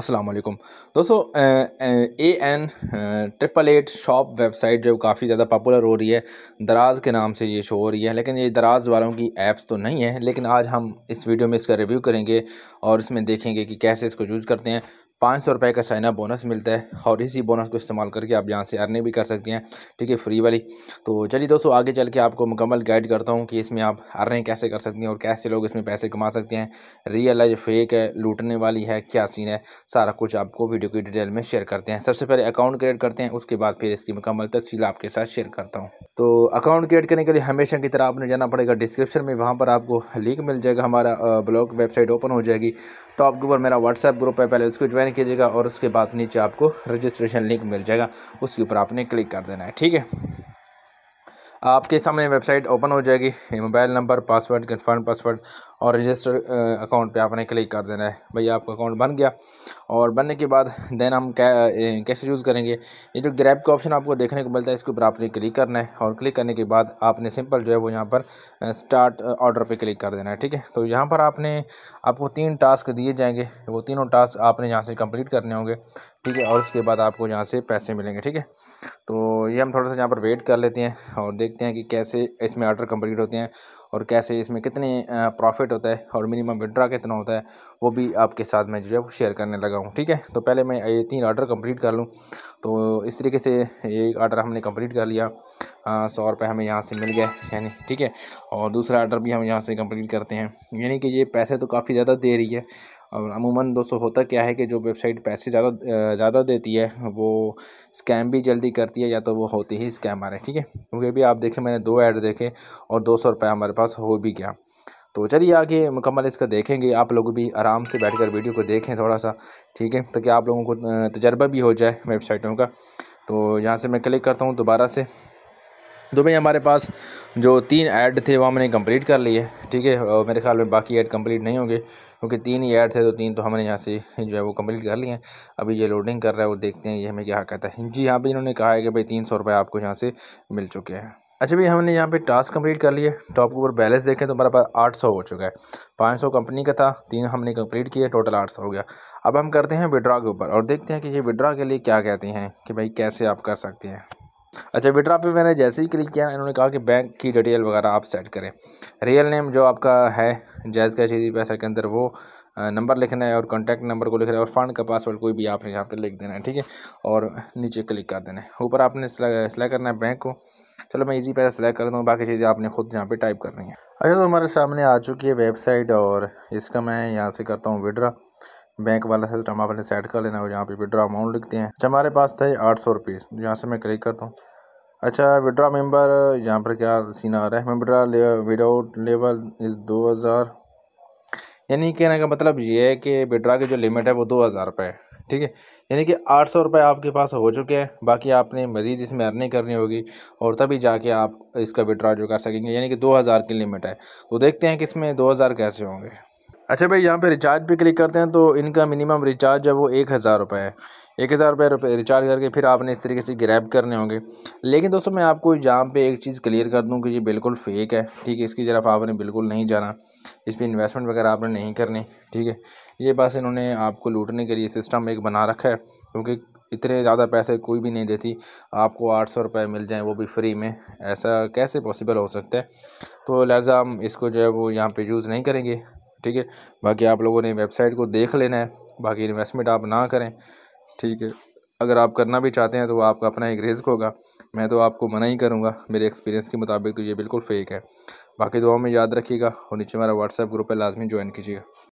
असलम दोस्तों A N triple eight shop website जो काफ़ी ज़्यादा पॉपुलर हो रही है दराज़ के नाम से ये शो हो रही है लेकिन ये दराज़ वालों की ऐप्स तो नहीं है लेकिन आज हम इस वीडियो में इसका रिव्यू करेंगे और इसमें देखेंगे कि कैसे इसको यूज़ करते हैं पाँच सौ रुपये का साइनअप बोनस मिलता है और इसी बोनस को इस्तेमाल करके आप यहाँ से अर्निंग भी कर सकती हैं ठीक है फ्री वाली तो चलिए दोस्तों आगे चल के आपको मुकम्मल गाइड करता हूँ कि इसमें आप अर्निंग कैसे कर सकती हैं और कैसे लोग इसमें पैसे कमा सकते हैं रियल है फेक है लूटने वाली है क्या सीन है सारा कुछ आपको वीडियो की डिटेल में शेयर करते हैं सबसे पहले अकाउंट क्रिएट करते हैं उसके बाद फिर इसकी मुकम्मल तफसील आपके साथ शेयर करता हूँ तो अकाउंट क्रिएट करने के लिए हमेशा की तरह आपने जाना पड़ेगा डिस्क्रिप्शन में वहाँ पर आपको लिंक मिल जाएगा हमारा ब्लॉग वेबसाइट ओपन हो जाएगी टॉप के ऊपर मेरा व्हाट्सएप ग्रुप है पहले उसको ज्वाइन ज्वाइन कीजिएगा और उसके बाद नीचे आपको रजिस्ट्रेशन लिंक मिल जाएगा उसके ऊपर आपने क्लिक कर देना है ठीक है आपके सामने वेबसाइट ओपन हो जाएगी mobile number password confirm password और रजिस्टर अकाउंट पे आपने क्लिक कर देना है भैया आपका अकाउंट बन गया और बनने के बाद देन हम कै, कैसे यूज़ करेंगे ये जो ग्रैप का ऑप्शन आपको देखने को मिलता है इसके ऊपर आपने क्लिक करना है और क्लिक करने के बाद आपने सिंपल जो है वो यहाँ पर स्टार्ट ऑर्डर पर क्लिक कर देना है ठीक है तो यहाँ पर आपने आपको तीन टास्क दिए जाएंगे वो तीनों टास्क आपने यहाँ से कम्प्लीट करने होंगे ठीक है और उसके बाद आपको यहाँ से पैसे मिलेंगे ठीक है तो ये हम थोड़ा सा यहाँ पर वेट कर लेते हैं और देखते हैं कि कैसे इसमें ऑर्डर कंप्लीट होते हैं और कैसे इसमें कितने प्रॉफिट होता है और मिनिमम विड्रा कितना होता है वो भी आपके साथ मैं जो है वो शेयर करने लगा हूँ ठीक है तो पहले मैं ये तीन ऑर्डर कंप्लीट कर लूँ तो इस तरीके से एक आर्डर हमने कंप्लीट कर लिया सौ रुपये हमें यहाँ से मिल गए यानी ठीक है और दूसरा ऑर्डर भी हम यहाँ से कम्प्लीट करते हैं यानी कि ये पैसे तो काफ़ी ज़्यादा दे रही है और अमूमन दोस्तों होता क्या है कि जो वेबसाइट पैसे ज़्यादा ज़्यादा देती है वो स्कैम भी जल्दी करती है या तो वो होती ही स्कैम आ रहे हैं ठीक है क्योंकि अभी आप देखें मैंने दो ऐड देखे और दो सौ रुपया हमारे पास हो भी गया तो चलिए आगे मुकम्मल इसका देखेंगे आप लोग भी आराम से बैठकर वीडियो को देखें थोड़ा सा ठीक है ताकि आप लोगों को तजर्बा भी हो जाए वेबसाइटों का तो यहाँ से मैं क्लिक करता हूँ दोबारा से तो भाई हमारे पास जो तीन ऐड थे वो हमने कंप्लीट कर लिए ठीक है और मेरे ख्याल में बाकी ऐड कंप्लीट नहीं होंगे क्योंकि तीन ही ऐड थे तो तीन तो हमने यहाँ से जो है वो कंप्लीट कर लिए हैं अभी ये लोडिंग कर रहा है वो देखते हैं ये हमें क्या कहता है जी यहाँ पे इन्होंने कहा है कि भाई तीन सौ रुपये आपको यहाँ से मिल चुके हैं अच्छा भाई हमने यहाँ पे टास्क कंप्लीट कर लिए टॉप के ऊपर बैलेंस देखें तो हमारे पास आठ सौ हो चुका है पाँच सौ कंपनी का था तीन हमने कंप्लीट किया टोटल आठ सौ हो गया अब हम करते हैं विड्रा के ऊपर और देखते हैं कि ये विड्रा के लिए क्या कहते हैं कि भाई कैसे आप कर सकते हैं अच्छा विड्रा पे मैंने जैसे ही क्लिक किया इन्होंने कहा कि बैंक की डिटेल वगैरह आप सेट करें रियल नेम जो आपका है जायज़ का चीज़ पैसा के अंदर वो नंबर लिखना है और कॉन्टैक्ट नंबर को लिखना है और फंड का पासवर्ड कोई भी आपने यहाँ पे लिख देना है ठीक है और नीचे क्लिक कर देना है ऊपर आपने सिलेक्ट करना है बैंक को चलो मैं इजी पैसा सिलेक्ट कर दूँ बाकी चीज़ें आपने खुद यहाँ पे टाइप करनी है अच्छा तो हमारे सामने आ चुकी है वेबसाइट और इसका मैं यहाँ से करता हूँ विड्रा बैंक वाला सिस्टम आपने सेट कर लेना और यहाँ पे विड्रा अमाउंट लिखते हैं अच्छा हमारे पास था आठ सौ रुपीज़ तो यहाँ से मैं क्लिक करता हूँ अच्छा विड्रा मेंबर यहाँ पर क्या सीना आ रहा है विड्रा विदाउट लेवल इस दो हज़ार यानी कहने का मतलब ये है कि विड्रा की जो लिमिट है वो दो हज़ार रुपये है ठीक है यानी कि आठ सौ रुपये आपके पास हो चुके हैं बाकी आपने मज़ीद इसमें अर्निंग करनी होगी और तभी जाके आप इसका विड्रा जो कर सकेंगे यानी कि दो हज़ार की लिमिट है तो देखते हैं कि इसमें दो हज़ार कैसे होंगे अच्छा भाई यहाँ पे रिचार्ज पे क्लिक करते हैं तो इनका मिनिमम रिचार्ज है वो एक हज़ार रुपये है एक हज़ार रुपये रिचार्ज करके फिर आपने इस तरीके से ग्रैब करने होंगे लेकिन दोस्तों मैं आपको यहाँ पे एक चीज़ क्लियर कर दूँ कि ये बिल्कुल फेक है ठीक है इसकी तरफ आपने बिल्कुल नहीं जाना इस पर इन्वेस्टमेंट वगैरह आपने नहीं करनी ठीक है ये बस इन्होंने आपको लूटने के लिए सिस्टम एक बना रखा है क्योंकि इतने ज़्यादा पैसे कोई भी नहीं देती आपको आठ सौ रुपये मिल जाए वो भी फ्री में ऐसा कैसे पॉसिबल हो सकता है तो लिहाजा हम इसको जो है वो यहाँ पर यूज़ नहीं करेंगे ठीक है बाकी आप लोगों ने वेबसाइट को देख लेना है बाकी इन्वेस्टमेंट आप ना करें ठीक है अगर आप करना भी चाहते हैं तो आपका अपना एक रिस्क होगा मैं तो आपको मना ही करूँगा मेरे एक्सपीरियंस के मुताबिक तो ये बिल्कुल फ़ेक है बाकी दुआ में याद रखिएगा और नीचे हमारा व्हाट्सएप ग्रुप है लाजमी ज्वाइन कीजिएगा